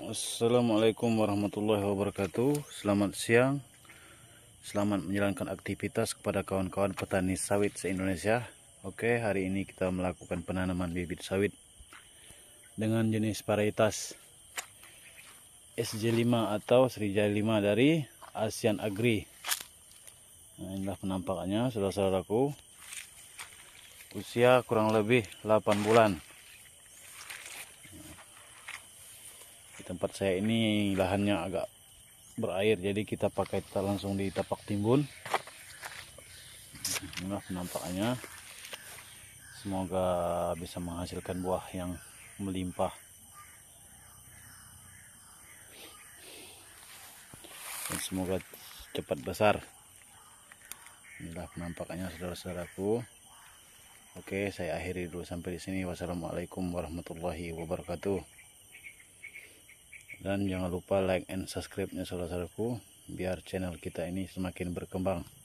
Assalamualaikum warahmatullahi wabarakatuh Selamat siang Selamat menjalankan aktivitas kepada kawan-kawan petani sawit se-Indonesia Oke hari ini kita melakukan penanaman bibit sawit Dengan jenis varietas SJ5 atau Sri jay 5 dari ASEAN Agri Nah inilah penampakannya saudara-saudaraku Usia kurang lebih 8 bulan tempat saya ini lahannya agak berair jadi kita pakai kita langsung di tapak timbun inilah penampakannya semoga bisa menghasilkan buah yang melimpah dan semoga cepat besar inilah penampakannya saudara-saudaraku Oke, saya akhiri dulu sampai di sini. Wassalamualaikum warahmatullahi wabarakatuh dan jangan lupa like and subscribe-nya saudaraku biar channel kita ini semakin berkembang